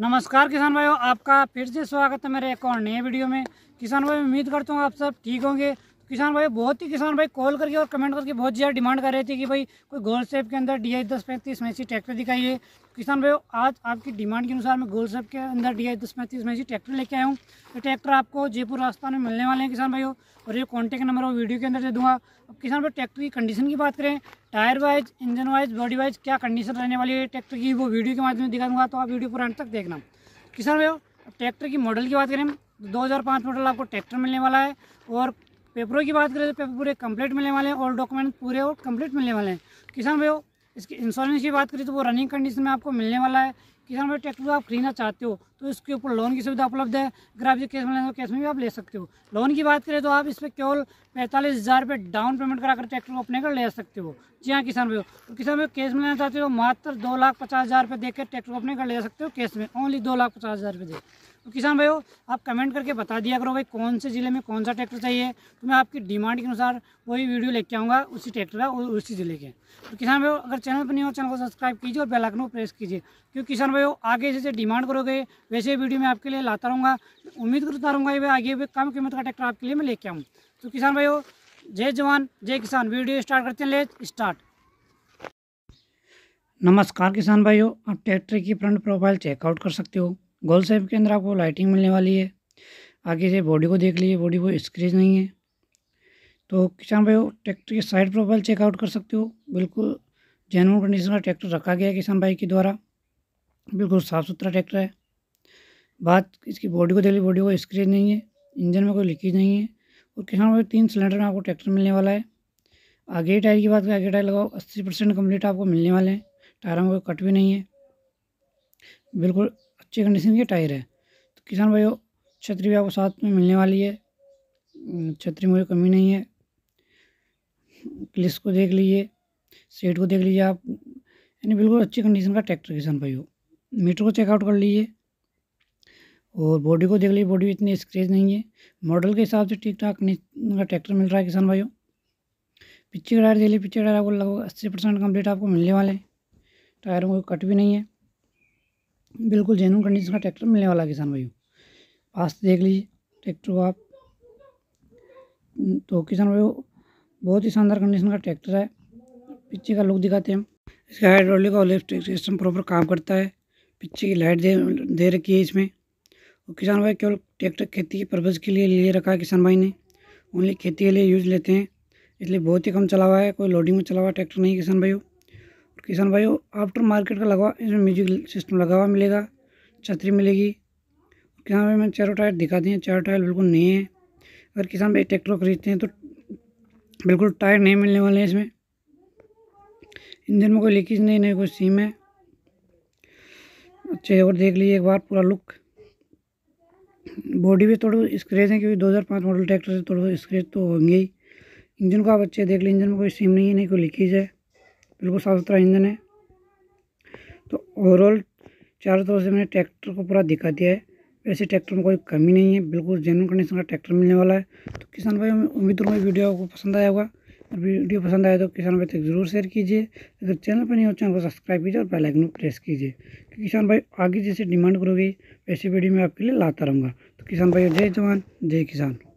नमस्कार किसान भाइयों आपका फिर से स्वागत है मेरे एक और नए वीडियो में किसान भाई उम्मीद करता हूँ आप सब ठीक होंगे किसान भाई बहुत ही किसान भाई कॉल करके और कमेंट करके बहुत ज़्यादा डिमांड कर रहे थे कि भाई कोई गोल सेप के अंदर डी आई दस पैंतीस में ट्रैक्टर दिखाइए किसान भाई आज आपकी डिमांड के अनुसार मैं गोल सेप के अंदर डी आई दस पैंतीस में ट्रैक्टर लेके आया हूँ ये ट्रैक्टर आपको जयपुर राजस्थान में मिलने वाले हैं किसान भाई और ये कॉन्टैक्ट नंबर वो वीडियो के अंदर दे दूँगा अब किसान भाई ट्रैक्टर की कंडीशन की बात करें tyre wise engine wise body wise क्या कंडीशन रहने वाली है ट्रैक्टर की वो वीडियो के माध्यम से दिखा दूँगा तो आप वीडियो पूरा अंत तक देखना किसान भाई ट्रैक्टर की मॉडल की बात करें 2005 मॉडल आपको ट्रैक्टर मिलने वाला है और पेपरों की बात करें तो पेपर पूरे कंप्लीट मिलने वाले हैं और डॉक्यूमेंट पूरे और कंप्लीट मिलने वाले हैं किसान भाई इसकी इंश्योरेंस की बात करें तो वो रनिंग कंडीशन में आपको मिलने वाला है किसान भाई ट्रैक्टर आप खरीदना चाहते हो तो इसके ऊपर लोन की सुविधा उपलब्ध है अगर आप जो कैश में लेना तो कैश में भी आप ले सकते हो लोन की बात करें तो आप इस पर केवल पैंतालीस हज़ार रुपये डाउन पेमेंट कराकर ट्रैक्टर को अपने घर ले सकते हो जी हाँ किसान भाई तो किसान भाई कैश में लेना चाहते हो मात्र दो लाख पचास हज़ार रुपये देकर ट्रैक्टर को अपने घर ले सकते हो कैश में ओनली दो लाख पचास हज़ार रुपये दे तो किसान भाई आप कमेंट करके बता दिया करो भाई कौन से ज़िले में कौन सा ट्रैक्टर चाहिए तो मैं आपकी डिमांड के अनुसार वही वीडियो लेके आऊँगा उसी ट्रैक्टर का और उसी ज़िले के तो किसान भाई अगर चैनल पर नहीं हो चैनल को सब्सक्राइब कीजिए और बेलाइकन को प्रेस कीजिए क्योंकि किसान भाई आगे जैसे डिमांड करोगे वैसे वीडियो मैं आपके लिए लाता रहूँगा उम्मीद करता रहूँगा भाई आगे भी कम कीमत का ट्रैक्टर आपके लिए मैं लेके आऊँ तो किसान भाई जय जवान जय किसान वीडियो स्टार्ट करते हैं ले स्टार्ट नमस्कार किसान भाइयों आप ट्रैक्टर की फ्रंट प्रोफाइल चेकआउट कर सकते हो गोल शेप के अंदर आपको लाइटिंग मिलने वाली है आगे से बॉडी को देख लीजिए बॉडी को स्क्रेच नहीं है तो किसान भाई ट्रैक्टर की साइड प्रोफाइल चेकआउट कर सकते हो बिल्कुल जेनवन कंडीशन का ट्रैक्टर रखा गया है किसान भाई के द्वारा बिल्कुल साफ़ सुथरा ट्रैक्टर है बात इसकी बॉडी को देख लीजिए बॉडी को स्क्रेच नहीं है इंजन में कोई लीकेज नहीं है और किसान भाई तीन सिलेंडर में आपको ट्रैक्टर मिलने वाला है आगे टायर की बात करें आगे टायर लगाओ अस्सी परसेंट कम्प्लीट आपको मिलने वाले हैं टायरों में कोई कट भी नहीं है बिल्कुल अच्छी कंडीशन के टायर है तो किसान भाइयों छतरी भी आपको साथ में मिलने वाली है हम्म, छतरी में कोई कमी नहीं है क्लिस को देख लीजिए सेट को देख लीजिए आप यानी बिल्कुल अच्छी कंडीशन का ट्रैक्टर किसान भाई हो मीटर को चेकआउट कर लीजिए और बॉडी को देख लीजिए बॉडी भी इतनी स्क्रेच नहीं है मॉडल के हिसाब से ठीक ठाक का ट्रैक्टर मिल रहा है किसान भाई पीछे का टायर देख लीजिए पीछे टायर आपको लगभग अस्सी परसेंट कम्प्लीट आपको मिलने वाले हैं टायर में कट भी नहीं है बिल्कुल जेनुअन कंडीशन का ट्रैक्टर मिलने वाला है किसान भाइयों पास देख लीजिए ट्रैक्टर को आप तो किसान भाइयों बहुत ही शानदार कंडीशन का ट्रैक्टर है पीछे का लुक दिखाते हैं हम इसका हाइड्रोलिक और लिफ्ट सिस्टम प्रॉपर काम करता है पीछे की लाइट दे दे रखी है इसमें और किसान भाई केवल ट्रैक्टर खेती के पर्पज़ के लिए ले रखा है किसान भाई ने ओनली खेती के लिए यूज लेते हैं इसलिए बहुत ही कम चला हुआ है कोई लोडिंग में चला हुआ ट्रैक्टर नहीं किसान भाई किसान भाइयों आफ्टर मार्केट का लगा इसमें म्यूजिक सिस्टम लगा हुआ मिलेगा छतरी मिलेगी किसान भाई मैंने चारों टायर दिखा दिए चारों टायर बिल्कुल नए हैं अगर किसान भाई ट्रैक्टर खरीदते हैं तो बिल्कुल टायर नहीं मिलने वाले हैं इसमें इंजन में कोई लीकेज नहीं नहीं कोई सीम है अच्छे और देख लीजिए एक बार पूरा लुक बॉडी भी थोड़ा स्क्रेच है क्योंकि 2005 मॉडल ट्रैक्टर से थोड़ा स्क्रेच तो होंगे ही इंजन को आप अच्छे देख लीजिए इंजन में कोई सीम नहीं है नहीं कोई लीकेज है बिल्कुल साफ़ सुथरा इंजन है तो ओवरऑल चारों तरफ से मैंने ट्रैक्टर को पूरा दिखा दिया है वैसे ट्रैक्टर में कोई कमी नहीं है बिल्कुल जेनुअन कंडीशन का ट्रैक्टर मिलने वाला है तो किसान भाई उम्मीद करूँगा वीडियो आपको पसंद आया होगा वीडियो पसंद आए तो किसान भाई तक जरूर शेयर कीजिए अगर चैनल पर नहीं हो चैनल को सब्सक्राइब कीजिए और बेलाइकन को प्रेस कीजिए किसान भाई आगे जैसे डिमांड करोगे वैसे वीडियो मैं आपके लिए लाता रहूँगा तो किसान भाई जय जवान जय किसान